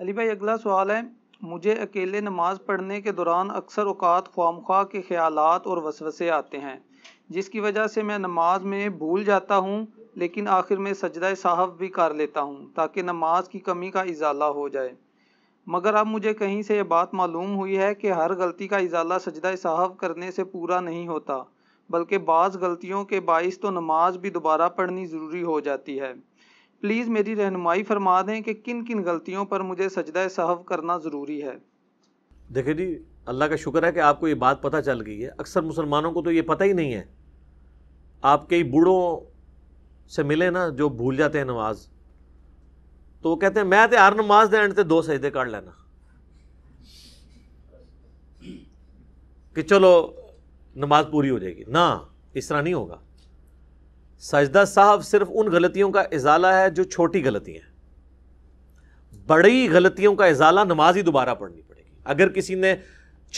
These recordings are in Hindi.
अली भाई अगला सवाल है मुझे अकेले नमाज पढ़ने के दौरान अक्सर अवकात ख्वाम खा के ख्याल और वसवसे आते हैं जिसकी वजह से मैं नमाज में भूल जाता हूँ लेकिन आखिर में सजदा साहब भी कर लेता हूँ ताकि नमाज की कमी का इजाला हो जाए मगर अब मुझे कहीं से यह बात मालूम हुई है कि हर गलती का इजाला सजदा साहब करने से पूरा नहीं होता बल्कि बाज़ गलतियों के बाइस तो नमाज भी दोबारा पढ़नी ज़रूरी हो जाती है प्लीज़ मेरी रहनुमाई फरमा दें कि किन किन गलतियों पर मुझे सजदा सहव करना ज़रूरी है देखिए जी अल्लाह का शुक्र है कि आपको ये बात पता चल गई है अक्सर मुसलमानों को तो ये पता ही नहीं है आप कई बूढ़ों से मिले ना जो भूल जाते हैं नमाज तो वो कहते हैं मैं तो हर नमाज दे एंड दो सजदे काट लेना कि चलो नमाज पूरी हो जाएगी ना इस तरह नहीं होगा सजदा साहब सिर्फ उन गलतियों का इजाला है जो छोटी गलतियाँ हैं बड़ी गलतियों का इजाला नमाज ही दोबारा पढ़नी पड़ेगी अगर किसी ने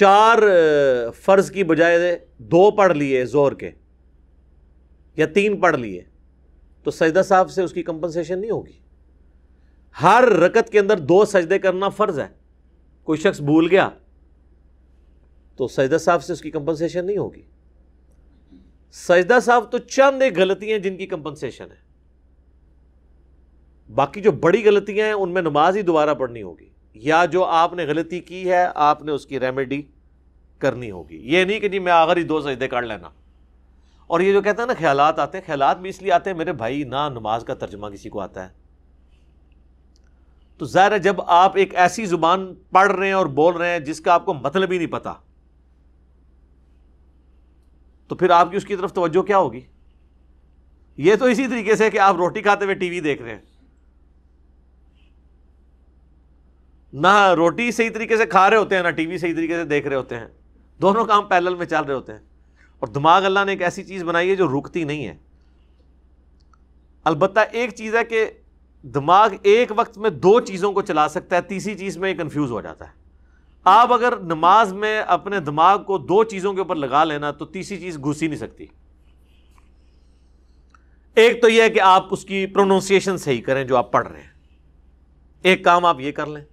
चार फ़र्ज़ की बजाय दो पढ़ लिए जोर के या तीन पढ़ लिए तो सजदा साहब से उसकी कंपनसेशन नहीं होगी हर रकत के अंदर दो सजदे करना फ़र्ज़ है कोई शख्स भूल गया तो सजदा साहब से उसकी कंपनसेशन नहीं होगी सजदा साहब तो चंद एक गलतियां जिनकी कंपनसेशन है बाकी जो बड़ी गलतियां हैं उनमें नमाज ही दोबारा पढ़नी होगी या जो आपने गलती की है आपने उसकी रेमेडी करनी होगी ये नहीं कि जी मैं आगर ही दो सजदे कर लेना और ये जो कहता है ना ख्याल आते हैं ख्याल भी इसलिए आते हैं मेरे भाई ना नमाज का तर्जमा किसी को आता है तो ज़ाहिर है जब आप एक ऐसी ज़ुबान पढ़ रहे हैं और बोल रहे हैं जिसका आपको मतलब ही नहीं पता तो फिर आपकी उसकी तरफ तवज्जो क्या होगी ये तो इसी तरीके से कि आप रोटी खाते हुए टीवी देख रहे हैं ना रोटी सही तरीके से खा रहे होते हैं ना टीवी सही तरीके से देख रहे होते हैं दोनों काम पैरेलल में चल रहे होते हैं और दिमाग अल्लाह ने एक ऐसी चीज़ बनाई है जो रुकती नहीं है अलबत्ता एक चीज़ है कि दिमाग एक वक्त में दो चीज़ों को चला सकता है तीसरी चीज़ में कंफ्यूज हो जाता है आप अगर नमाज में अपने दिमाग को दो चीज़ों के ऊपर लगा लेना तो तीसरी चीज़ घुस ही नहीं सकती एक तो यह है कि आप उसकी प्रोनाउंसिएशन सही करें जो आप पढ़ रहे हैं एक काम आप ये कर लें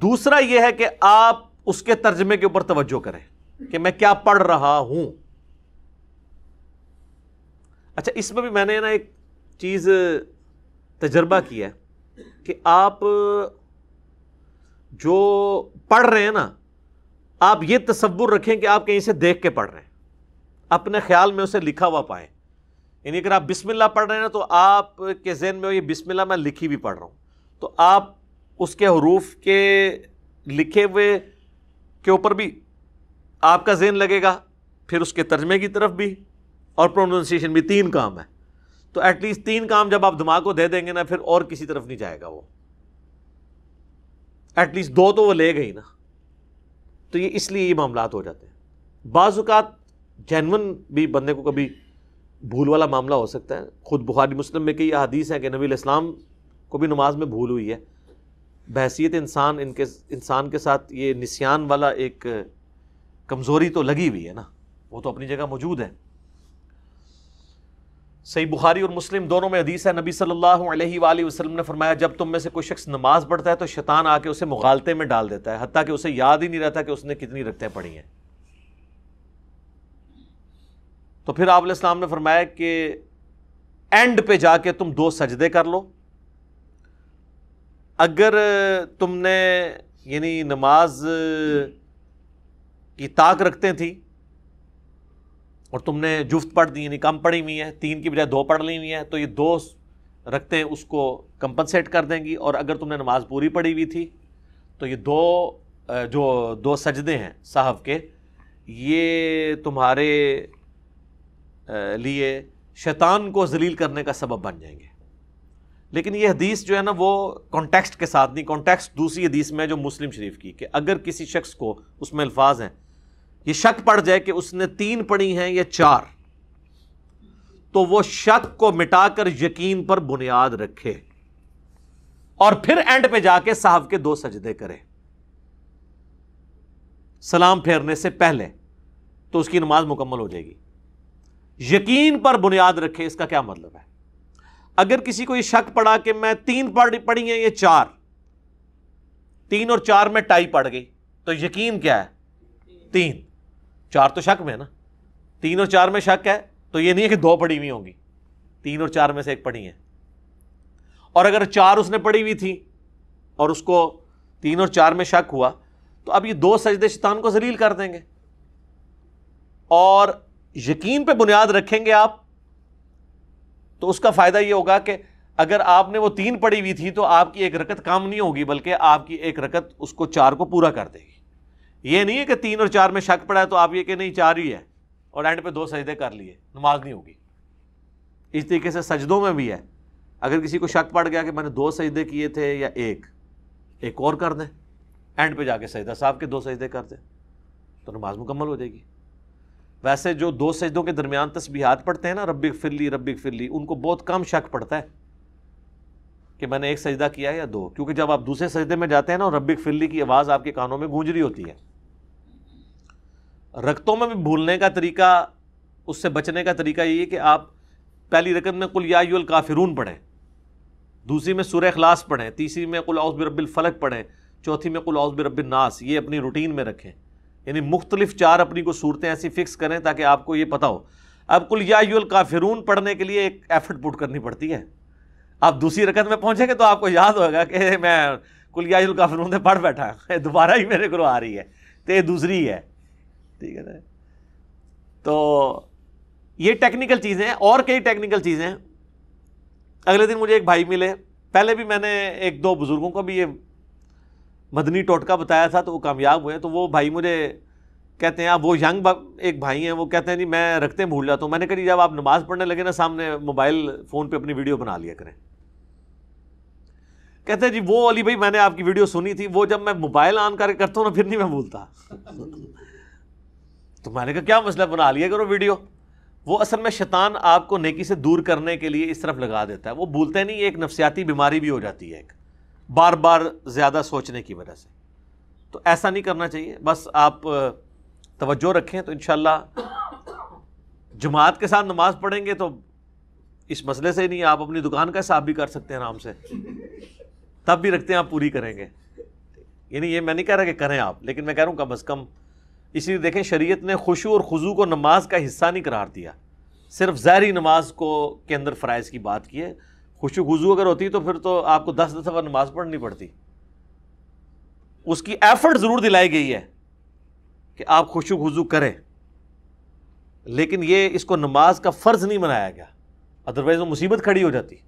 दूसरा यह है कि आप उसके तर्जमे के ऊपर तवज्जो करें कि मैं क्या पढ़ रहा हूं अच्छा इसमें भी मैंने ना एक चीज़ तजर्बा किया कि आप जो पढ़ रहे हैं ना आप ये तस्वुर रखें कि आप कहीं से देख के पढ़ रहे हैं अपने ख्याल में उसे लिखा हुआ पाए यानी अगर आप बिस्मिल्लाह पढ़ रहे हैं ना तो आप के जहन में ये बिस्मिल्लाह मैं लिखी भी पढ़ रहा हूँ तो आप उसके हरूफ के लिखे हुए के ऊपर भी आपका जेन लगेगा फिर उसके तर्जमे की तरफ भी और प्रोनाउंसिएशन भी तीन काम है तो एटलीस्ट तीन काम जब आप दिमाग को दे देंगे ना फिर और किसी तरफ नहीं जाएगा वो एटलीस्ट दो तो वो ले गई ना तो ये इसलिए ये मामला हो जाते हैं बाज़ात जैनवन भी बंदे को कभी भूल वाला मामला हो सकता है खुद बुखारी मुस्लिम में कई अदीस हैं कि नबी इस्लाम को भी नमाज में भूल हुई है बहसीत इंसान इनके इंसान के साथ ये निशान वाला एक कमज़ोरी तो लगी हुई है ना वो तो अपनी जगह मौजूद है सही बुखारी और मुस्लिम दोनों में हदीस है नबी सल्लल्लाहु अलैहि वसल्लम ने फरमाया जब तुम में से कोई शख्स नमाज पढ़ता है तो शैतान आके उसे मुगालते में डाल देता है हती कि उसे याद ही नहीं रहता कि उसने कितनी रखतें पढ़ी हैं तो फिर आप इस्लाम ने फरमाया कि एंड पे जाके तुम दो सजदे कर लो अगर तुमने यानी नमाज की ताक रखते थी और तुमने जुफ्त पढ़ दी यानी कम पढ़ी हुई है तीन की बजाय दो पढ़ ली हुई है तो ये दो रखते हैं उसको कंपनसेट कर देंगी और अगर तुमने नमाज पूरी पढ़ी हुई थी तो ये दो जो दो सजदे हैं साहब के ये तुम्हारे लिए शैतान को जलील करने का सबब बन जाएंगे लेकिन ये हदीस जो है ना वो कॉन्टेक्स्ट के साथ नहीं कॉन्टेक्स्ट दूसरी हदीस में जो मुस्लिम शरीफ की कि अगर किसी शख्स को उसमें अल्फाज हैं ये शक पड़ जाए कि उसने तीन पढ़ी हैं या चार तो वो शक को मिटाकर यकीन पर बुनियाद रखे और फिर एंड पे जाके साहब के दो सजदे करे सलाम फेरने से पहले तो उसकी नमाज मुकम्मल हो जाएगी यकीन पर बुनियाद रखे इसका क्या मतलब है अगर किसी को यह शक पड़ा कि मैं तीन पढ़ पढ़ी है ये चार तीन और चार में टाई पड़ गई तो यकीन क्या है तीन चार तो शक में है ना तीन और चार में शक है तो ये नहीं है कि दो पड़ी हुई होंगी तीन और चार में से एक पड़ी है और अगर चार उसने पड़ी हुई थी और उसको तीन और चार में शक हुआ तो अब ये दो सजदे शैतान को जलील कर देंगे और यकीन पे बुनियाद रखेंगे आप तो उसका फायदा ये होगा कि अगर आपने वो तीन पड़ी हुई थी तो आपकी एक रकत काम नहीं होगी बल्कि आपकी एक रकत उसको चार को पूरा कर देगी ये नहीं है कि तीन और चार में शक पड़ा है तो आप ये कि नहीं चार ही है और एंड पे दो सजदे कर लिए नमाज नहीं होगी इस तरीके से सजदों में भी है अगर किसी को शक पड़ गया कि मैंने दो सजदे किए थे या एक एक और कर दें एंड पे जाके सजदा साहब के दो सजदे कर दें तो नमाज मुकम्मल हो जाएगी वैसे जो दो सजदों के दरमियान तस्बीहात पढ़ते हैं ना रब्बिक फिल्ली रब्बिक फिल्ली उनको बहुत कम शक पड़ता है कि मैंने एक सजदा किया या दो क्योंकि जब आप दूसरे सजदे में जाते हैं ना रब्बिक फिल्ली की आवाज़ आपके कानों में गूंज रही होती है रक्तों में भी भूलने का तरीका उससे बचने का तरीका ये है कि आप पहली रकत में कुल यायुल काफिरून पढ़ें दूसरी में सुरह अखलास पढ़ें तीसरी में कुल औसब रब्बिल फलक पढ़ें चौथी में कुल औसब रब्बिल नास ये अपनी रूटीन में रखें यानी मुख्तलिफ चार अपनी को सूरतें ऐसी फ़िक्स करें ताकि आपको ये पता हो अब कुल यायुल काफिरून पढ़ने के लिए एक एफर्ट पुट करनी पड़ती है आप दूसरी रकत में पहुँचेंगे तो आपको याद होगा कि मैं कुल याजुल काफिरून से पढ़ बैठा दोबारा ही मेरे को आ रही है तो ये दूसरी है ठीक है ना तो ये टेक्निकल चीज़ें हैं और कई टेक्निकल चीज़ें हैं अगले दिन मुझे एक भाई मिले पहले भी मैंने एक दो बुज़ुर्गों को भी ये मदनी टोटका बताया था तो वो कामयाब हुए तो वो भाई मुझे कहते हैं आप वो यंग एक भाई हैं वो कहते हैं जी मैं रखते भूल जाता हूँ मैंने कहा जब आप नमाज़ पढ़ने लगे ना सामने मोबाइल फ़ोन पे अपनी वीडियो बना लिया करें कहते हैं जी वो अली भाई मैंने आपकी वीडियो सुनी थी वो जब मैं मोबाइल ऑन करके करता हूँ ना फिर नहीं मैं भूलता तो मैंने कहा क्या मसला बना लिया करो वीडियो वो असल में शैतान आपको नेकी से दूर करने के लिए इस तरफ लगा देता है वो भूलते नहीं एक नफसियाती बीमारी भी हो जाती है एक बार बार ज़्यादा सोचने की वजह से तो ऐसा नहीं करना चाहिए बस आप तवज्जो रखें तो इन जमात के साथ नमाज पढ़ेंगे तो इस मसले से ही नहीं आप अपनी दुकान का हिसाब भी कर सकते हैं आराम से तब भी रखते हैं आप पूरी करेंगे यानी ये मैं नहीं कह रहा कि करें आप लेकिन मैं कह रहा हूँ कम अज़ कम इसलिए देखें शरीयत ने खुशू और खुजू को नमाज का हिस्सा नहीं करार दिया सिर्फ ज़ाहरी नमाज को के अंदर फ़रज़ की बात की है खुशू खुजू अगर होती तो फिर तो आपको दस दस दफ़ा नमाज पढ़नी पड़ती उसकी एफर्ट ज़रूर दिलाई गई है कि आप खुशू खुजू करें लेकिन ये इसको नमाज का फ़र्ज़ नहीं बनाया गया अदरवाइज़ वो मुसीबत खड़ी हो जाती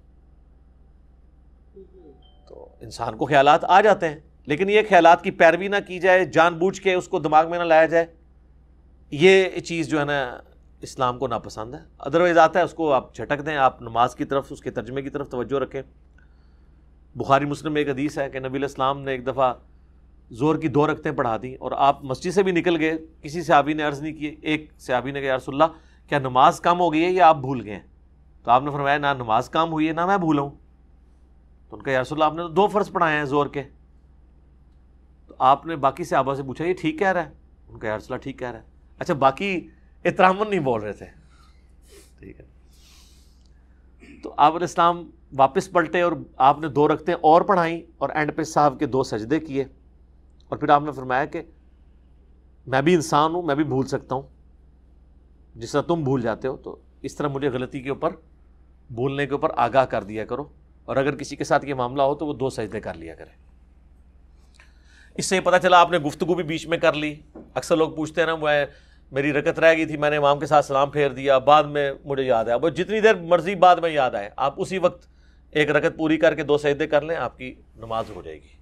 तो इंसान को ख्याल आ जाते हैं लेकिन ये ख्याल की पैरवी ना की जाए जानबूझ के उसको दिमाग में ना लाया जाए ये चीज़ जो है ना इस्लाम को नापसंद है अदरवाइज़ आता है उसको आप झटक दें आप नमाज की तरफ उसके तर्जमे की तरफ तवज्जो रखें बुखारी मुस्लिम में एक हदीस है कि नबी इस्लाम ने एक दफ़ा ज़ोर की दो रखतें पढ़ा दी और आप मस्जिद से भी निकल गए किसी सहाबी ने अर्ज़ नहीं की एक सहाबी ने कहा यारसोल्ला क्या नमाज कम हो गई है या आप भूल गए हैं तो आपने फरमाया ना नमाज काम हुई है ना मैं भूला हूँ तो उनका यारसोल्ला आपने तो दो फ़र्ज़ पढ़ाए हैं ज़ोर के आपने बाकी से आबा से पूछा ये ठीक कह रहा है उनका यार ठीक कह रहा है अच्छा बाकी इतरामन नहीं बोल रहे थे ठीक है तो आप इस्लाम वापस पलटे और आपने दो रखते और पढ़ाई और एंड पे साहब के दो सजदे किए और फिर आपने फरमाया कि मैं भी इंसान हूँ मैं भी भूल सकता हूँ जिस तरह तुम भूल जाते हो तो इस तरह मुझे गलती के ऊपर भूलने के ऊपर आगाह कर दिया करो और अगर किसी के साथ ये मामला हो तो वो दो सजदे कर लिया करें इससे पता चला आपने गुफ्तु भी बीच में कर ली अक्सर लोग पूछते हैं ना मैं मेरी रकत रह गई थी मैंने इमाम के साथ सलाम फेर दिया बाद में मुझे याद आया वो जितनी देर मर्जी बाद में याद आए आप उसी वक्त एक रकत पूरी करके दो सहदे कर लें आपकी नमाज हो जाएगी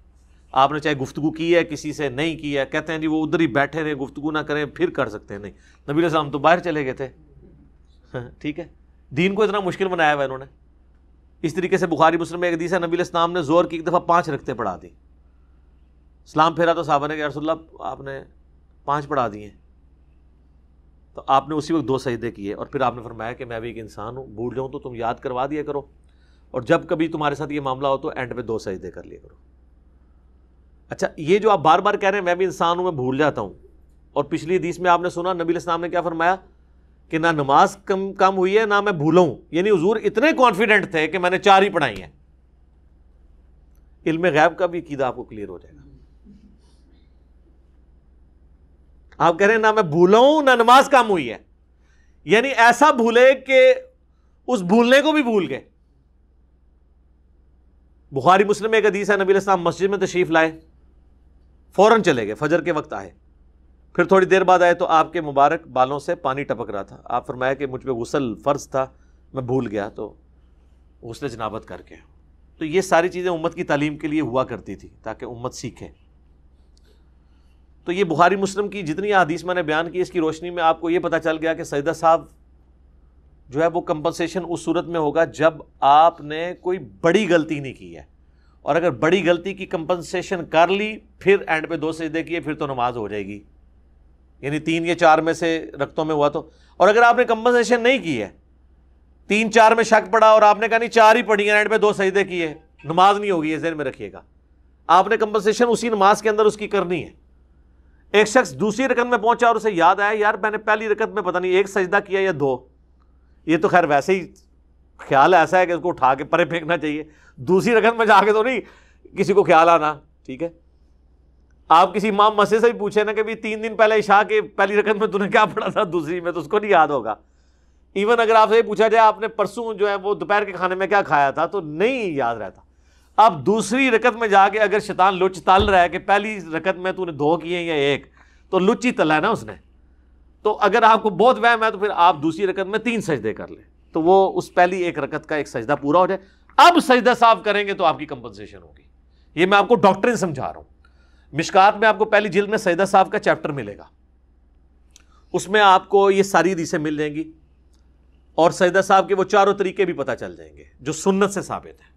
आपने चाहे गुफ्तु की है किसी से नहीं की है कहते हैं जी वो उधर ही बैठे रहें गुफ्तु ना करें फिर कर सकते हैं नहीं नबी सलाम तो बाहर चले गए थे हाँ, ठीक है दीन को इतना मुश्किल बनाया हुआ इन्होंने इस तरीके से बुखारी मुस्लिम में एक दीसा है नबी इस्लाम ने जोर की एक दफ़ा पाँच रखते पढ़ा दी सलाम फेरा तो साहबा ने कहा रसुल्ला आपने पाँच पढ़ा दिए तो आपने उसी वक्त दो सहीदे किए और फिर आपने फरमाया कि मैं भी एक इंसान हूँ भूल जाऊँ तो तुम याद करवा दिया करो और जब कभी तुम्हारे साथ ये मामला हो तो एंड पे दो सजदे कर लिया करो अच्छा ये जो आप बार बार कह रहे हैं मैं भी इंसान हूँ मैं भूल जाता हूँ और पिछली हदीस में आपने सुना नबी इस्लाम ने क्या फरमाया कि ना नमाज कम कम हुई है ना मैं भूलूँ हूँ यानी हजूर इतने कॉन्फिडेंट थे कि मैंने चार ही पढ़ाई हैं इल्म गैब का भी कीदा आपको क्लियर हो जाएगा आप कह रहे हैं ना मैं भूला हूं ना नमाज काम हुई है यानी ऐसा भूले कि उस भूलने को भी भूल गए बुखारी मुस्लिम एक अदीस है नबी इस्लाम मस्जिद में तशीफ लाए फौरन चले गए फजर के वक्त आए फिर थोड़ी देर बाद आए तो आपके मुबारक बालों से पानी टपक रहा था आप फरमाया कि मुझ पर गुसल फ़र्ज था मैं भूल गया तो उसने जनाबत करके तो ये सारी चीज़ें उम्मत की तालीम के लिए हुआ करती थी ताकि उम्मत सीखे तो ये बुखारी मुस्लिम की जितनी हदीस मैंने बयान की इसकी रोशनी में आपको ये पता चल गया कि सईदा साहब जो है वो कंपनसेशन उस सूरत में होगा जब आपने कोई बड़ी गलती नहीं की है और अगर बड़ी गलती की कंपनसेशन कर ली फिर एंड पे दो सजदे किए फिर तो नमाज हो जाएगी यानी तीन या चार में से रक्तों में हुआ तो और अगर आपने कंपनसेशन नहीं की है तीन चार में शक पड़ा और आपने कहा नहीं चार ही पड़ी है एंड पे दो सजदे किए नमाज नहीं होगी ये जहन में रखिएगा आपने कंपनसेशन उसी नमाज के अंदर उसकी करनी है एक शख्स दूसरी रकत में पहुंचा और उसे याद आया यार मैंने पहली रकत में पता नहीं एक सजदा किया या दो ये तो खैर वैसे ही ख्याल ऐसा है कि उसको उठा के परे फेंकना चाहिए दूसरी रकत में जाके तो नहीं किसी को ख्याल आना ठीक है आप किसी माम मस्जिद से भी पूछे ना कि भाई तीन दिन पहले इशा के पहली रकत में तूने क्या पढ़ा था दूसरी में तो उसको नहीं याद होगा इवन अगर आपसे ये पूछा जाए आपने परसों जो है वो दोपहर के खाने में क्या खाया था तो नहीं याद रहता अब दूसरी रकत में जाके अगर शैतान लुच तल रहा है कि पहली रकत में तूने दो किए या एक तो लुची तला है ना उसने तो अगर आपको बहुत वहम है तो फिर आप दूसरी रकत में तीन सजदे कर ले तो वो उस पहली एक रकत का एक सजदा पूरा हो जाए अब सजदा साफ करेंगे तो आपकी कंपनसेशन होगी ये मैं आपको डॉक्टरिन समझा रहा हूं मिशकात में आपको पहली जिल में सजदा साहब का चैप्टर मिलेगा उसमें आपको ये सारी रीसें मिल जाएंगी और सजदा साहब के वो चारों तरीके भी पता चल जाएंगे जो सुन्नत से साबित है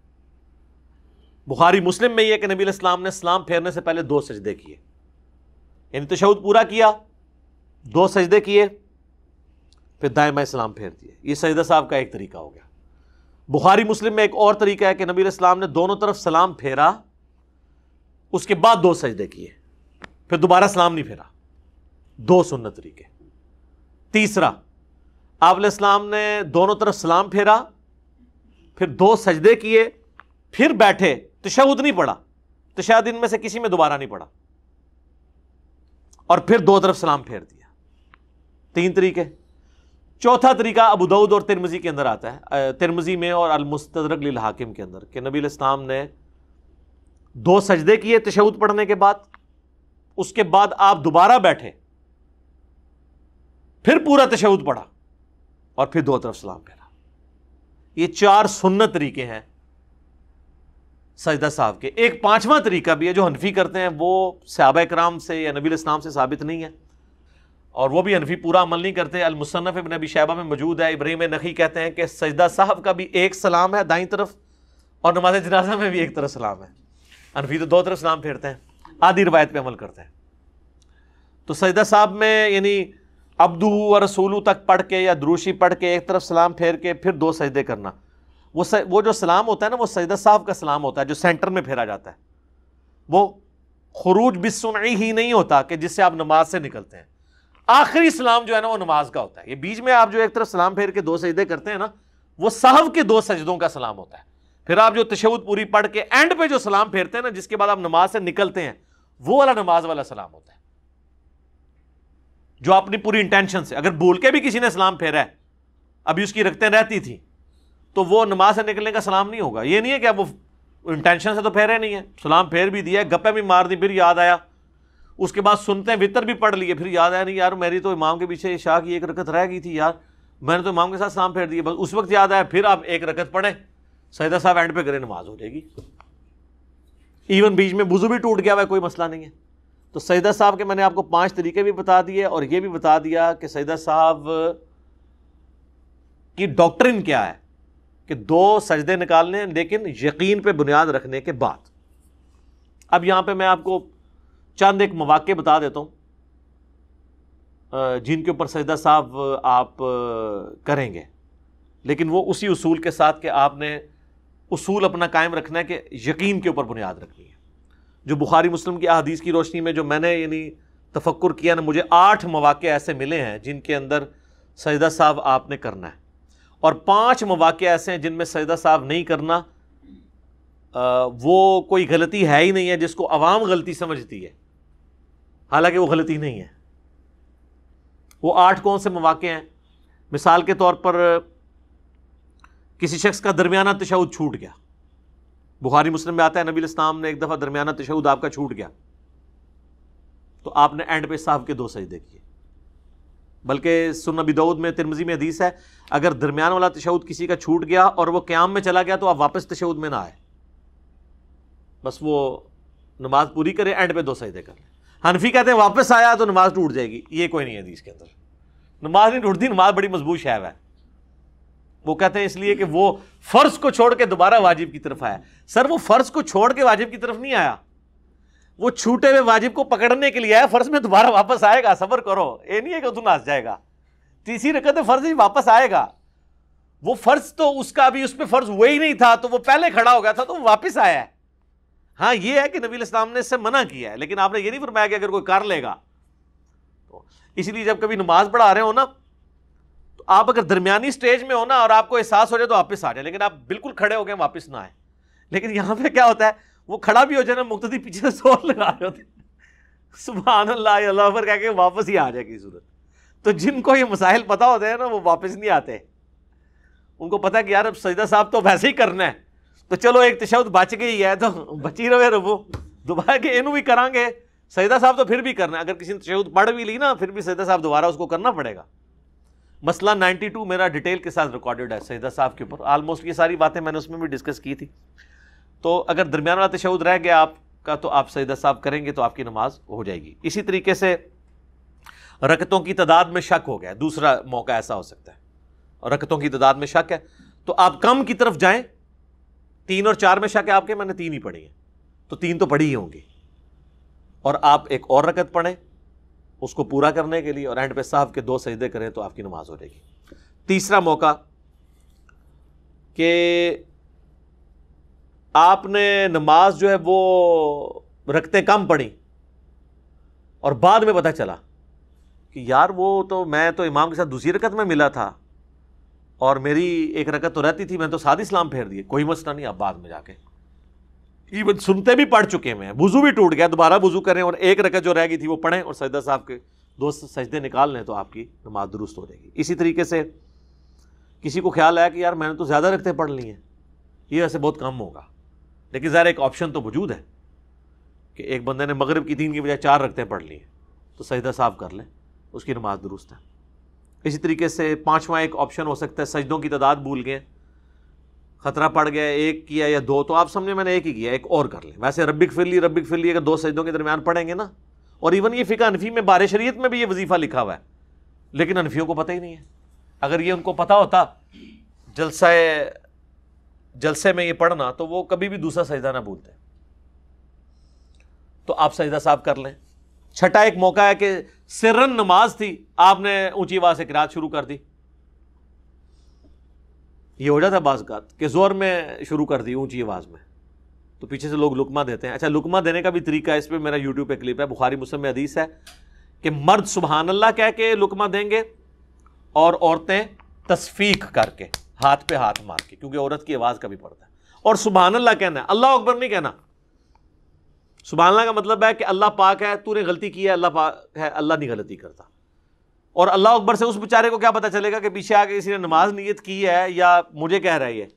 बुखारी मुस्लिम में यह कि नबी इस्लाम ने इस्लाम फेरने से पहले दो सजदे किए यानी तशद तो पूरा किया दो सजदे किए फिर दायमा इस्लाम फेर दिए ये सजदा साहब का एक तरीका हो गया बुखारी मुस्लिम में एक और तरीका है कि नबी इस्लाम ने दोनों तरफ सलाम फेरा उसके बाद दो सजदे किए फिर दोबारा सलाम नहीं फेरा दो सुन्नत तरीके तीसरा आपलाम ने दोनों तरफ सलाम फेरा फिर दो सजदे किए फिर बैठे तशहद नहीं पढ़ा तो शायद इनमें से किसी में दोबारा नहीं पढ़ा और फिर दो तरफ सलाम फेर दिया तीन तरीके चौथा तरीका अबू दाऊद और तिरमजी के अंदर आता है तिरमजी में और अलमुस्तरक लिल हाकिम के अंदर के नबी इस्लाम ने दो सजदे किए तशहद पढ़ने के बाद उसके बाद आप दोबारा बैठे फिर पूरा तशहद पढ़ा और फिर दो तरफ सलाम फेरा ये चार सुन्नत तरीके हैं सजदा साहब के एक पांचवा तरीका भी है जो हनफी करते हैं वो सहाब कराम से या नबी इस्लाम से साबित नहीं है और वो भी हनफी पूरा अमल नहीं करते अलमुसनफ़ इबन नबी शैबा में मौजूद है इब्रीम नखी कहते हैं कि सजदा साहब का भी एक सलाम है दाई तरफ और नमाज जनाजा में भी एक तरफ सलाम है हनफी तो दो तरफ सलाम फेरते हैं आधी रवायत पर अमल करते हैं तो सजदा साहब में यानी अब्दू और रसूलू तक पढ़ के या द्रूशी पढ़ के एक तरफ सलाम फेर के फिर दो सजदे करना वो स, वो जो सलाम होता है ना वो सजदा साहब का सलाम होता है जो सेंटर में फेरा जाता है वो खरूज बिसुनई ही नहीं होता कि जिससे आप नमाज से निकलते हैं आखिरी सलाम जो है ना वो नमाज का होता है ये बीच में आप जो एक तरफ सलाम फेर के दो सजदे करते हैं ना वो साहब के दो सजदों का सलाम होता है फिर आप जो तशद पूरी पढ़ के एंड पे जो सलाम फेरते हैं ना जिसके बाद आप नमाज से निकलते हैं वो वाला नमाज वाला सलाम होता है जो अपनी पूरी इंटेंशन से अगर बोल के भी किसी ने सलाम फेरा है अभी उसकी रखते रहती थी तो वो नमाज से निकलने का सलाम नहीं होगा ये नहीं है कि अब वो इंटेंशन से तो फेरे नहीं है सलाम फेर भी दिया गप्पे भी मार दी फिर याद आया उसके बाद सुनते हैं वितर भी पढ़ लिए फिर याद आया नहीं यार मेरी तो इमाम के पीछे शाह की एक रकत रह गई थी यार मैंने तो इमाम के साथ सलाम फेर दिए बस उस वक्त याद आया फिर आप एक रकत पढ़ें सैदा साहब एंड पे करें नमाज हो जाएगी इवन बीच में बुजू भी टूट गया हुआ कोई मसला नहीं है तो सजदा साहब के मैंने आपको पांच तरीके भी बता दिए और ये भी बता दिया कि सजदा साहब की डॉक्ट्रिन क्या है कि दो सजदे निकालने लेकिन यकीन पे बुनियाद रखने के बाद अब यहाँ पे मैं आपको चंद एक मौाक़े बता देता हूँ जिनके ऊपर सजदा साहब आप करेंगे लेकिन वो उसी उसूल के साथ कि आपने उसूल अपना कायम रखना है कि यकीन के ऊपर बुनियाद रखनी है जो बुखारी मुस्लिम की अदीस की रोशनी में जो मैंने यानी तफक् किया ना मुझे आठ मौाक़े ऐसे मिले हैं जिनके अंदर सजदा साहब आपने करना है और पांच मवाक़ ऐसे हैं जिनमें सजदा साहब नहीं करना आ, वो कोई गलती है ही नहीं है जिसको आवाम गलती समझती है हालांकि वो गलती नहीं है वो आठ कौन से मौाक़े हैं मिसाल के तौर पर किसी शख्स का दरमियाना तशाउद छूट गया बुखारी मुस्लिम में आता है नबी इस्लाम ने एक दफ़ा दरमियाना तशाउद आपका छूट गया तो आपने एंड पे साहब के दो सजदे किए बल्कि सुन अबी दाऊद में तिरमजी में हदीस है अगर दरमियान वाला तशद किसी का छूट गया और वह क्याम में चला गया तो आप वापस तशद में ना आए बस वो नमाज पूरी करें एंड पे दो सजदे कर लें हनफी कहते हैं वापस आया तो नमाज टूट जाएगी ये कोई नहीं है हदीस के अंदर नमाज नहीं टूटती नमाज बड़ी मजबूत शायब है वो कहते हैं इसलिए कि वो फ़र्ज़ को छोड़ के दोबारा वाजिब की तरफ आया सर वो फ़र्ज़ को छोड़ के वाजिब की तरफ नहीं आया वो छूटे हुए वाजिब को पकड़ने के लिए आया फर्ज में दोबारा वापस आएगा सबर करो ये नहीं है कि तू नाच जाएगा तीसरी रकत फर्ज ही वापस आएगा वो फर्ज तो उसका अभी उस पर फर्ज हुआ ही नहीं था तो वो पहले खड़ा हो गया था तो वापस आया है हाँ ये है कि नबी इस्लाम ने इससे मना किया है लेकिन आपने ये नहीं फरमाया कि अगर कोई कर लेगा तो इसलिए जब कभी नमाज पढ़ा रहे हो ना तो आप अगर दरमियानी स्टेज में हो ना और आपको एहसास हो जाए तो वापस आ जाए लेकिन आप बिल्कुल खड़े हो गए वापस ना आए लेकिन यहाँ पे क्या होता है वो खड़ा भी हो जाए ना थी पीछे से लगा रहे होते सुबह अल्लाह पर कह के वापस ही आ जाएगी सूरत तो जिनको ये मसाइल पता होते हैं ना वो वापस नहीं आते उनको पता है कि यार अब सजदा साहब तो वैसे ही करना है तो चलो एक तशाउद बच गई है तो बची रहे रबो दोबारा के इनू भी करांगे सजदा साहब तो फिर भी करना है अगर किसी ने तशाउद पढ़ भी ली ना फिर भी सजदा साहब दोबारा उसको करना पड़ेगा मसला 92 मेरा डिटेल के साथ रिकॉर्डेड है सजदा साहब के ऊपर ऑलमोस्ट ये सारी बातें मैंने उसमें भी डिस्कस की थी तो अगर दरमियान वाला तशद रह गया आपका तो आप सजदा साहब करेंगे तो आपकी नमाज हो जाएगी इसी तरीके से रकतों की तादाद में शक हो गया दूसरा मौका ऐसा हो सकता है और रकतों की तादाद में शक है तो आप कम की तरफ जाए तीन और चार में शक है आपके मैंने तीन ही पढ़ी है तो तीन तो पढ़ी ही होंगी और आप एक और रकत पढ़ें उसको पूरा करने के लिए और एंड पे साहब के दो सजदे करें तो आपकी नमाज हो जाएगी तीसरा मौका कि आपने नमाज जो है वो रखते कम पड़ी और बाद में पता चला कि यार वो तो मैं तो इमाम के साथ दूसरी रकत में मिला था और मेरी एक रकत तो रहती थी मैंने तो साथ इस्लाम फेर दिए कोई मसला नहीं आप बाद में जाके इवन सुनते भी पढ़ चुके हैं वज़ू भी टूट गया दोबारा वज़ू करें और एक रकत जो रह गई थी वो पढ़ें और सजदा साहब के दोस्त सजदे निकाल लें तो आपकी नमाज दुरुस्त हो जाएगी इसी तरीके से किसी को ख्याल आया कि यार मैंने तो ज़्यादा रखते पढ़ ली हैं ये वैसे बहुत कम होगा लेकिन ज़रा एक ऑप्शन तो मौजूद है कि एक बंदे ने मगरब की दीन की बजाय चार रखते पढ़ लिए तो सजदा साफ कर लें उसकी नमाज दुरुस्त है इसी तरीके से पाँचवा एक ऑप्शन हो सकता है सजदों की तादाद भूल गए ख़तरा पड़ गया एक किया या दो तो आप समझे मैंने एक ही किया एक और कर लें वैसे रबिक ली रबिक फिर ली अगर दो सजदों के दरमियान पढ़ेंगे ना और इवन ये फ़िका अनफी में बार शरीत में भी ये वजीफ़ा लिखा हुआ है लेकिन अनफियों को पता ही नहीं है अगर ये उनको पता होता जलसा जलसे में ये पढ़ना तो वो कभी भी दूसरा सजदा ना भूलते तो आप सजदा साफ कर लें छठा एक मौका है कि सिरन नमाज थी आपने ऊंची आवाज से किरात शुरू कर दी ये हो जाता बाजगात के जोर में शुरू कर दी ऊंची आवाज में तो पीछे से लोग लुकमा देते हैं अच्छा लुकमा देने का भी तरीका इस पर मेरा यूट्यूब पर क्लिप है बुखारी मुस्लिम में हदीस है कि मर्द सुबहानल्ला कह के लुकमा देंगे और औरतें तस्फीक करके हाथ पे हाथ मार के क्योंकि औरत की आवाज़ कभी पड़ता है और सुबह अल्लाह कहना है अल्लाह अकबर नहीं कहना सुबह अल्लाह का मतलब है कि अल्लाह पाक है तूने गलती की है अल्लाह पाक है अल्लाह नहीं गलती करता और अल्लाह अकबर से उस बेचारे को क्या पता चलेगा कि पीछे आके किसी ने नमाज नीयत की है या मुझे कह रहा है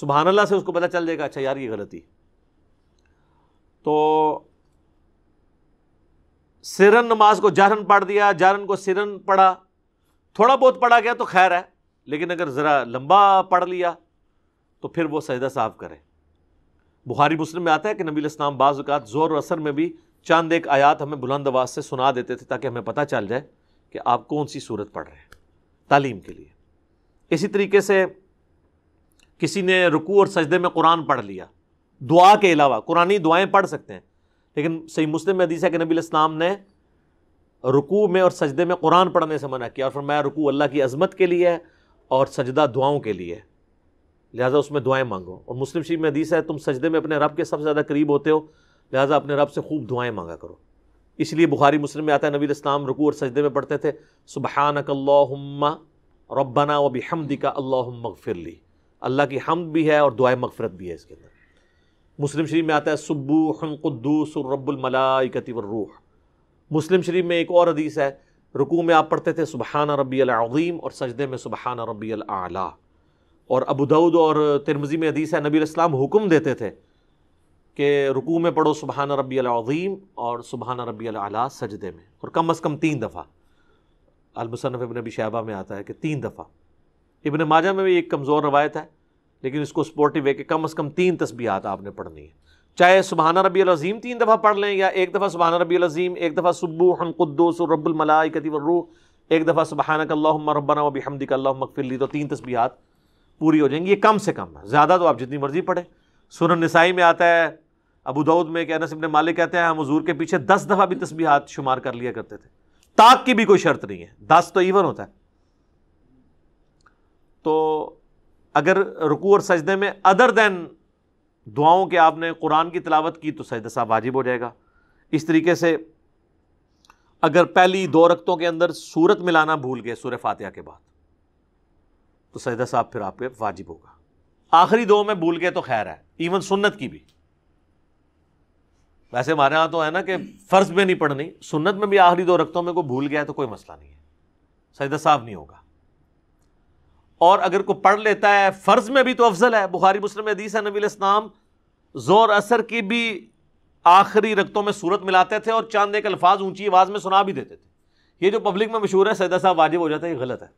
सुबह अल्लाह से उसको पता चल जाएगा अच्छा यार ये गलती तो सिरन नमाज को जारन पढ़ दिया जारन को सिरन पढ़ा थोड़ा बहुत पढ़ा गया तो खैर है लेकिन अगर ज़रा लंबा पढ़ लिया तो फिर वो सजदा साफ करें बुखारी मुस्लिम में आता है कि नबी इस्लाम बाज़ात ज़ोर और असर में भी चांद एक आयात हमें बुलंद आवाज़ से सुना देते थे ताकि हमें पता चल जाए कि आप कौन सी सूरत पढ़ रहे हैं तालीम के लिए इसी तरीके से किसी ने रुकू और सजदे में कुरान पढ़ लिया दुआ के अलावा कुरानी दुआएं पढ़ सकते हैं लेकिन सही मुस्लिम में हदीस है कि नबी इस्लाम ने रुकू में और सजदे में कुरान पढ़ने से मना किया और फिर मैं रुकू अल्लाह की अजमत के लिए है और सजदा दुआओं के लिए लिहाजा उसमें दुआएं मांगो और मुस्लिम शरीफ में हदीस है तुम सजदे में अपने रब के सबसे ज़्यादा करीब होते हो लिहाजा अपने रब से खूब दुआएं मांगा करो इसलिए बुखारी मुस्लिम में आता है नबी इस्लाम रुकू और सजदे में पढ़ते थे सुबहानकल्लाम्मा रब्बना वबी हमदिका अल्लाह मगफिरली अल्लाह की हमद भी है और दुआ मगफरत भी है इसके अंदर मुस्लिम शरीफ में आता है सुब्बू हन कुद्दूस रब्बुलमलाकती रूह मुस्लिम शरीफ में एक और हदीस है रुकू में आप पढ़ते थे सुबहाना रबी अलाम और सजदे में सुबहाना रबी आला और अबू और तिरमजी में अदीस है नबी इस्लाम हुक्म देते थे कि रुकू में पढ़ो सुबहाना रबी अलाम और सुबहाना रबी आला सजदे में और कम अज़ कम तीन दफ़ा अलमुसनफ़ इबन शहबा में आता है कि तीन दफ़ा इबन माजा में भी एक कमज़ोर रवायत है लेकिन इसको स्पोर्टिव है कि कम अज़ कम तीन तस्बीहात आपने पढ़नी है चाहे सुबहाना रबी अज़ीम तीन दफ़ा पढ़ लें या एक दफ़ा सुबहाना रबी अज़ीम एक दफ़ा हम सुबूहन कुद्दूस रू एक दफ़ा सुबहानक रब्बना वबी हमदिक मकफिली तो तीन तस्बीहात पूरी हो जाएंगी ये कम से कम है ज़्यादा तो आप जितनी मर्ज़ी पढ़ें सुन नसाई में आता है अबू दाऊद में अनस इबन मालिक कहते हैं हम हजूर के पीछे दस दफ़ा भी तस्बीहात शुमार कर लिया करते थे ताक की भी कोई शर्त नहीं है दस तो ईवन होता है तो अगर रुकू और सजदे में अदर दैन दुआओं के आपने कुरान की तलावत की तो सजदा साहब वाजिब हो जाएगा इस तरीके से अगर पहली दो रक्तों के अंदर सूरत मिलाना भूल गए सूर्य फातिया के बाद तो सजदा साहब फिर आपके वाजिब होगा आखिरी दो में भूल गए तो खैर है इवन सुन्नत की भी वैसे हमारे यहाँ तो है ना कि फ़र्ज में नहीं पढ़नी सुन्नत में भी आखिरी दो रक्तों में कोई भूल गया तो कोई मसला नहीं है सजद साहब नहीं होगा और अगर को पढ़ लेता है फ़र्ज़ में भी तो अफजल है बुखारी मुस्लिम हदीस है नबी इस्लाम ज़ोर असर की भी आखिरी रक्तों में सूरत मिलाते थे और चांद एक अल्फाज ऊंची आवाज़ में सुना भी देते थे ये जो पब्लिक में मशहूर है सैदा साहब वाजिब हो जाता है ये गलत है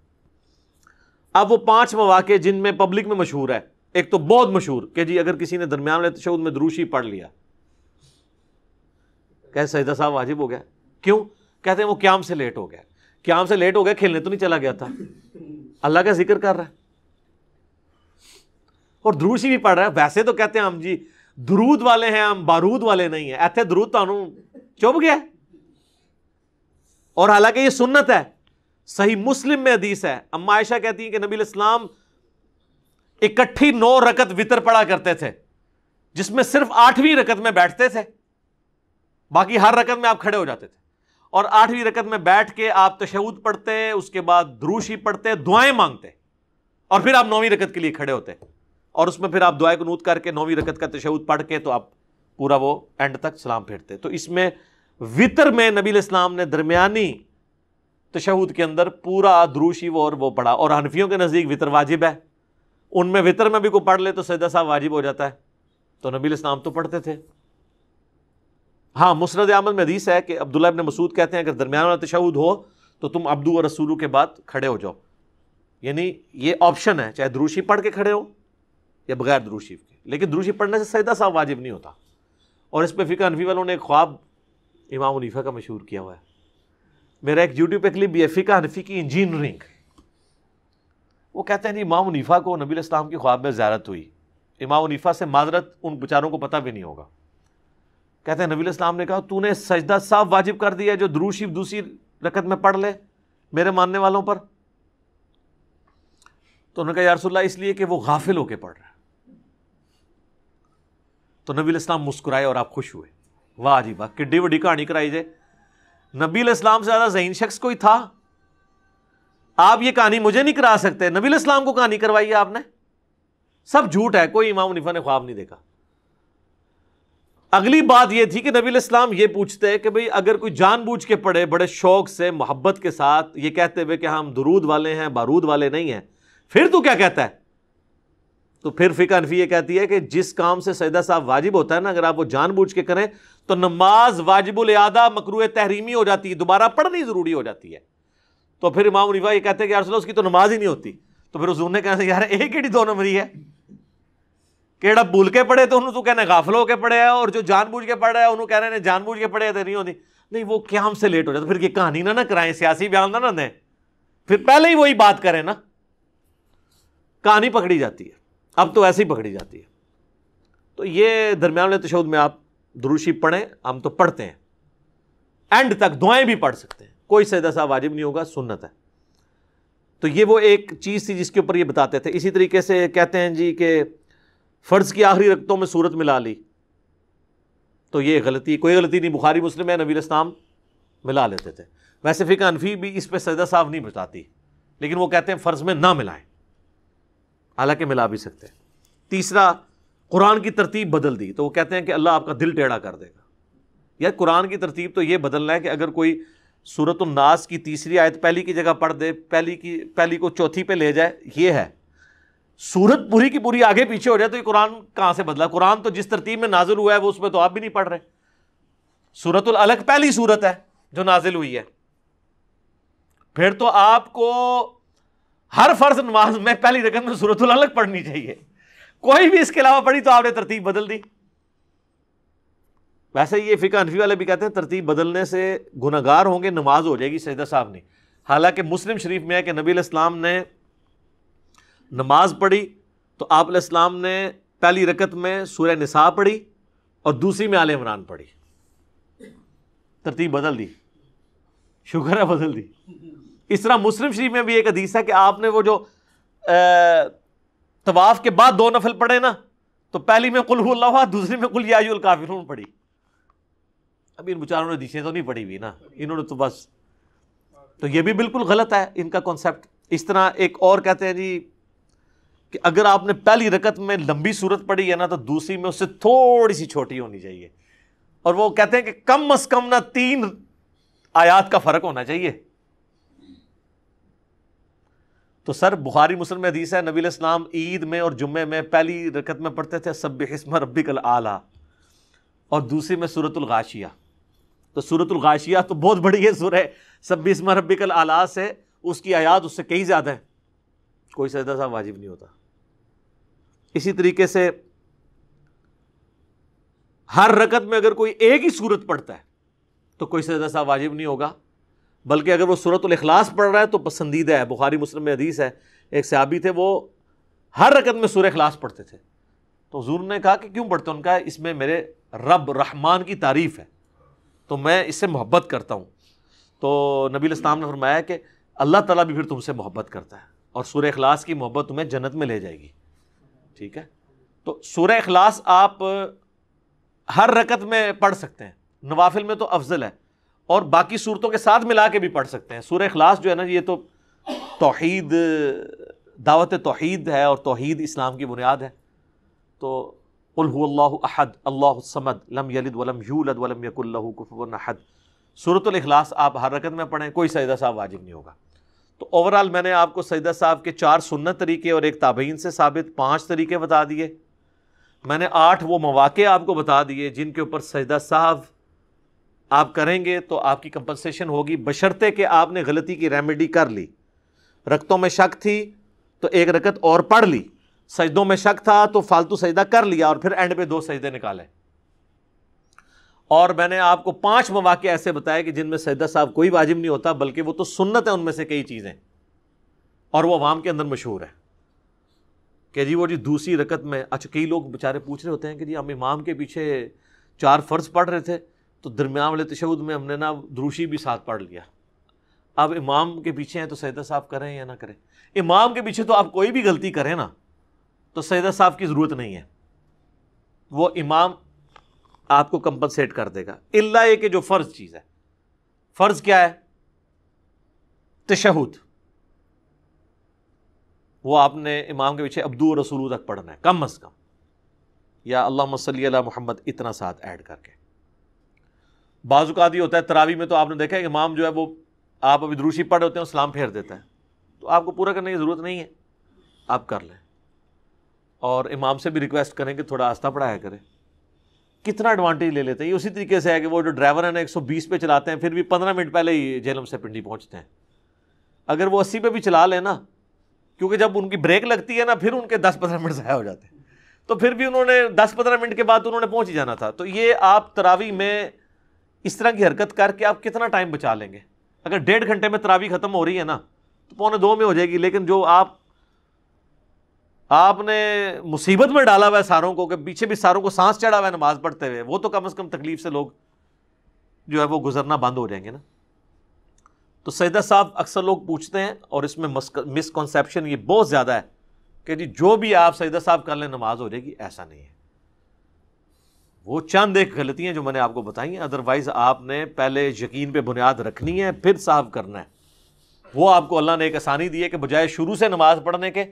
अब वो पाँच मौाक़े जिनमें पब्लिक में मशहूर है एक तो बहुत मशहूर कि जी अगर किसी ने दरमियान में तशद में दरूशी पढ़ लिया कह सजदा साहब वाजिब हो गया क्यों कहते हैं वो क्याम से लेट हो गया क्याम से लेट हो गया खेलने तो नहीं चला गया था अल्लाह का जिक्र कर रहा है और दरूद सी भी पढ़ रहा है वैसे तो कहते हैं हम जी दरूद वाले हैं हम बारूद वाले नहीं है ऐसे दरूद तो चुभ गया और हालांकि ये सुन्नत है सही मुस्लिम में हदीस है अम्मा आयशा कहती है कि नबी इस्लाम इकट्ठी नौ रकत वितर पड़ा करते थे जिसमें सिर्फ आठवीं रकत में बैठते थे बाकी हर रकत में आप खड़े हो जाते थे और आठवीं रकत में बैठ के आप तशहद पढ़ते उसके बाद द्रूशी पढ़ते दुआएं मांगते और फिर आप नौवीं रकत के लिए खड़े होते और उसमें फिर आप दुआ कनूत करके नौवीं रकत का तशहद पढ़ के तो आप पूरा वो एंड तक सलाम फेरते तो इसमें वितर में नबी इस्लाम ने दरमियानी तशहद के अंदर पूरा द्रूशी वो और वो पढ़ा और हनफियों के नज़दीक वितर वाजिब है उनमें वितर में भी को पढ़ ले तो सजदा साहब वाजिब हो जाता है तो नबी इस्लाम तो पढ़ते थे हाँ मुसरद आमद में हदीस है कि अब्दुल्ला इबन मसूद कहते हैं अगर दरमियान वाला तशहद हो तो तुम अब्दू और रसूलू के बाद खड़े हो जाओ यानी ये ऑप्शन है चाहे द्रूशी पढ़ के खड़े हो या बगैर द्रूशी के लेकिन द्रूशी पढ़ने से सजदा साहब वाजिब नहीं होता और इस पर फ़िका अनफी वालों ने एक ख्वाब इमाम उनीफा का मशहूर किया हुआ है मेरा एक यूट्यूब पे क्लिप भी है फ़िका हनफी की इंजीनियरिंग वो कहते हैं जी इमाम उनीफा को नबी इस्लाम की ख्वाब में ज्यारत हुई इमाम उनीफा से माजरत उन बेचारों को पता भी नहीं होगा कहते हैं नबी इस्लाम ने कहा तूने सजदा साफ वाजिब कर दिया जो द्रूशी दूसरी रकत में पढ़ ले मेरे मानने वालों पर तो उन्होंने कहा यारसोल्ला इसलिए कि वो गाफिल होके पढ़ रहा है तो नबी इस्लाम मुस्कुराए और आप खुश हुए वाह जी वाह किड्डी वड्डी कहानी कराई जाए नबी इस्लाम से ज़्यादा जहीन शख्स कोई था आप ये कहानी मुझे नहीं करा सकते नबील इस्लाम को कहानी करवाई आपने सब झूठ है कोई इमाम निफा ने ख्वाब नहीं देखा अगली बात यह थी कि नबी इस्लाम ये पूछते हैं कि भाई अगर कोई जानबूझ के पढ़े बड़े शौक से मोहब्बत के साथ ये कहते हुए कि हाँ, हम दरूद वाले हैं बारूद वाले नहीं हैं फिर तो क्या कहता है तो फिर फिका नफी यह कहती है कि जिस काम से सैदा साहब वाजिब होता है ना अगर आप वो जानबूझ के करें तो नमाज वाजिबुल अदा मकर तहरीमी हो जाती है दोबारा पढ़नी ज़रूरी हो जाती है तो फिर इमाम रिवा ये कहते हैं कि यार उसकी तो नमाज ही नहीं होती तो फिर उस उन्होंने कहना यार एक ही दो नंबरी है ਕਿਹੜਾ ਭੁੱਲ ਕੇ ਪੜੇ ਤੇ ਉਹਨੂੰ ਤੂੰ ਕਹਿੰਦਾ ਗਾਫਲ ਹੋ ਕੇ ਪੜਿਆ ਔਰ ਜੋ ਜਾਣਬੁੱਝ ਕੇ ਪੜ ਰਿਹਾ है ਕਹਿ कह रहे हैं जान ਪੜਿਆ के पढ़े तो नहीं होती नहीं वो क्या से लेट हो जाता फिर ये कहानी ना ना कराएं सियासी बयान ना ना दें फिर पहले ही वही बात करें ना कहानी पकड़ी जाती है अब तो ऐसे ही पकड़ी जाती है तो ये दरमियान तशद में आप दुरुशी पढ़ें हम तो पढ़ते हैं एंड तक दुआएं भी पढ़ सकते हैं कोई सजदा साहब वाजिब नहीं होगा सुनत है तो ये वो एक चीज़ थी जिसके ऊपर ये बताते थे इसी तरीके से कहते हैं जी कि फ़र्ज़ की आखिरी रकतों में सूरत मिला ली तो ये गलती कोई गलती नहीं बुखारी मुस्लिम है नबी इस्लाम मिला लेते थे वैसे फ़िका अनफी भी इस पर सजा साफ नहीं बताती लेकिन वो कहते हैं फ़र्ज़ में ना मिलाएं हालांकि मिला भी सकते हैं तीसरा कुरान की तरतीब बदल दी तो वो कहते हैं कि अल्लाह आपका दिल टेढ़ा कर देगा यार कुरान की तरतीब तो ये बदलना है कि अगर कोई सूरत नास की तीसरी आयत पहली की जगह पढ़ दे पहली की पहली को चौथी पे ले जाए ये है सूरत पूरी की पूरी आगे पीछे हो जाए तो ये कुरान कहां से बदला कुरान तो जिस तरतीब में नाजिल हुआ है वो उसमें तो आप भी नहीं पढ़ रहे सूरत अलग पहली सूरत है जो नाजिल हुई है फिर तो आपको हर फर्ज नमाज में पहली रकम में सूरतुल अलग पढ़नी चाहिए कोई भी इसके अलावा पढ़ी तो आपने तरतीब बदल दी वैसे ये फ़िका अनफी वाले भी कहते हैं तरतीब बदलने से गुनागार होंगे नमाज हो जाएगी सजदा साहब ने हालांकि मुस्लिम शरीफ में है कि नबी इस्लाम ने नमाज पढ़ी तो आप इस्लाम ने पहली रकत में सूर्य निसा पढ़ी और दूसरी में आल इमरान पढ़ी तरतीब बदल दी शुक्र है बदल दी इस तरह मुस्लिम शरीफ में भी एक हदीस है कि आपने वो जो तवाफ़ के बाद दो नफल पढ़े ना तो पहली में कुल हुआ दूसरी में कुल याजुल काफिरून पढ़ी अभी इन बेचारों ने हदीसें तो नहीं पढ़ी हुई ना इन्होंने तो बस तो ये भी बिल्कुल गलत है इनका कॉन्सेप्ट इस तरह एक और कहते हैं जी कि अगर आपने पहली रकत में लंबी सूरत पढ़ी है ना तो दूसरी में उससे थोड़ी सी छोटी होनी चाहिए और वो कहते हैं कि कम अज कम ना तीन आयात का फर्क होना चाहिए तो सर बुखारी मुस्लिम हदीस है नबी इस्लाम ईद में और जुम्मे में पहली रकत में पढ़ते थे सब इसम रबी कल आला और दूसरी में सूरत सूरतुलगाशिया तो सूरत अलगाशिया तो बहुत बड़ी है सुर है सब इसम रबी कल आला से उसकी आयात उससे कहीं ज़्यादा है कोई सजदा साहब वाजिब नहीं होता इसी तरीके से हर रकत में अगर कोई एक ही सूरत पढ़ता है तो कोई सजदा साहब वाजिब नहीं होगा बल्कि अगर वो सूरत अखलास पढ़ रहा है तो पसंदीदा है बुखारी मुस्लिम में हदीस है एक सहाबी थे वो हर रकत में सूर्य अखलास पढ़ते थे तो हजूर ने कहा कि क्यों पढ़ते उनका इसमें मेरे रब रहमान की तारीफ़ है तो मैं इससे मोहब्बत करता हूँ तो नबी इस्लाम ने फरमाया कि अल्लाह तला भी फिर तुमसे मोहब्बत करता है और सूर अखलास की मोहब्बत तुम्हें जन्नत में ले जाएगी ठीक है तो सूर्य अखलास आप हर रकत में पढ़ सकते हैं नवाफिल में तो अफजल है और बाकी सूरतों के साथ मिला के भी पढ़ सकते हैं सूर अखलास जो है ना ये तो तोहद दावत तोहद है और तोहीद इस्लाम की बुनियाद है तो उल्हद अल्लाहमद लम यलिद वलम यूलद वलम यकुल्लहु कुफुन अहद सूरतल अखलास आप हर रकत में पढ़ें कोई सजदा साहब वाजिब नहीं होगा तो ओवरऑल मैंने आपको सजदा साहब के चार सुन्नत तरीके और एक ताबीन से साबित पाँच तरीके बता दिए मैंने आठ वो मौाक़े आपको बता दिए जिनके ऊपर सजदा साहब आप करेंगे तो आपकी कंपनसेशन होगी बशर्ते कि आपने गलती की रेमेडी कर ली रकतों में शक थी तो एक रकत और पढ़ ली सजदों में शक था तो फालतू सजदा कर लिया और फिर एंड पे दो सजदे निकाले और मैंने आपको पांच मवाक़े ऐसे बताए कि जिनमें सैदा साहब कोई वाजिब नहीं होता बल्कि वो तो सुन्नत है उनमें से कई चीज़ें और वो अवाम के अंदर मशहूर है कि जी वो जी दूसरी रकत में अच्छा कई लोग बेचारे पूछ रहे होते हैं कि जी हम इमाम के पीछे चार फ़र्ज़ पढ़ रहे थे तो दरमियान वाले तशद में हमने ना द्रूशी भी साथ पढ़ लिया अब इमाम के पीछे हैं तो सैदा साहब करें या ना करें इमाम के पीछे तो आप कोई भी गलती करें ना तो सैदा साहब की ज़रूरत नहीं है वो इमाम आपको कंपनसेट कर देगा इल्ला ये कि जो फ़र्ज़ चीज़ है फ़र्ज़ क्या है तशहद वो आपने इमाम के पीछे अब्दू रसूल तक पढ़ना है कम अज़ कम या अल्लाह मसल मोहम्मद इतना साथ ऐड करके बाजुकात ये होता है तरावी में तो आपने देखा है इमाम जो है वो आप अभी द्रूशी पढ़ होते हैं सलाम फेर देता है तो आपको पूरा करने की ज़रूरत नहीं है आप कर लें और इमाम से भी रिक्वेस्ट करें कि थोड़ा आस्था पढ़ाया करें कितना एडवांटेज ले लेते हैं उसी तरीके से है कि वो जो ड्राइवर है ना 120 पे चलाते हैं फिर भी पंद्रह मिनट पहले ही झेलम से पिंडी पहुँचते हैं अगर वो अस्सी पे भी चला ले ना क्योंकि जब उनकी ब्रेक लगती है ना फिर उनके दस पंद्रह मिनट ज़ाया हो जाते हैं तो फिर भी उन्होंने 10-15 मिनट के बाद उन्होंने पहुँच ही जाना था तो ये आप तरावी में इस तरह की हरकत करके आप कितना टाइम बचा लेंगे अगर डेढ़ घंटे में तरावी ख़त्म हो रही है ना तो पौने दो में हो जाएगी लेकिन जो आप आपने मुसीबत में डाला हुआ है सारों को कि पीछे भी सारों को सांस चढ़ा हुआ है नमाज पढ़ते हुए वो तो कम से कम तकलीफ से लोग जो है वो गुजरना बंद हो जाएंगे ना तो सैदा साहब अक्सर लोग पूछते हैं और इसमें मिसकॉन्सेप्शन ये बहुत ज़्यादा है कि जी जो भी आप सैदा साहब कर लें नमाज हो जाएगी ऐसा नहीं है वो चंद एक गलतियाँ जो मैंने आपको बताई हैं अदरवाइज़ आपने पहले यकीन पे बुनियाद रखनी है फिर साफ करना है वो आपको अल्लाह ने एक आसानी दी है कि बजाय शुरू से नमाज़ पढ़ने के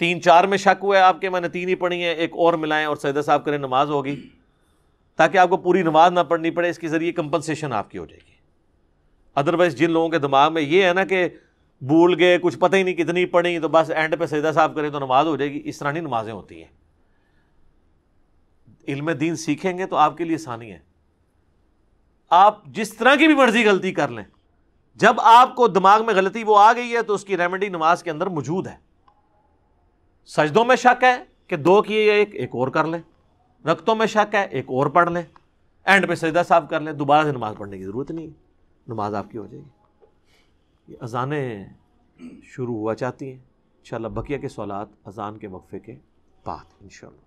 तीन चार में शक हुआ है आपके मैंने तीन ही पढ़ी है एक और मिलाएं और सैदा साहब करें नमाज होगी ताकि आपको पूरी नमाज ना पढ़नी पड़े इसके ज़रिए कंपनसेशन आपकी हो जाएगी अदरवाइज़ जिन लोगों के दिमाग में ये है ना कि भूल गए कुछ पता ही नहीं कितनी पढ़ी तो बस एंड पे सजदा साहब करें तो नमाज हो जाएगी इस तरह नहीं नमाजें होती हैं इल्म दीन सीखेंगे तो आपके लिए आसानी है आप जिस तरह की भी मर्जी गलती कर लें जब आपको दिमाग में गलती वो आ गई है तो उसकी रेमेडी नमाज के अंदर मौजूद है सजदों में शक है कि दो किए एक एक और कर लें रक्तों में शक है एक और पढ़ लें एंड पे सजदा साफ कर लें दोबारा से नमाज़ पढ़ने की ज़रूरत नहीं नमाज आपकी हो जाएगी ये अजानें शुरू हुआ चाहती हैं इन बकिया के सवालत अजान के वक्फ़े के बाद इन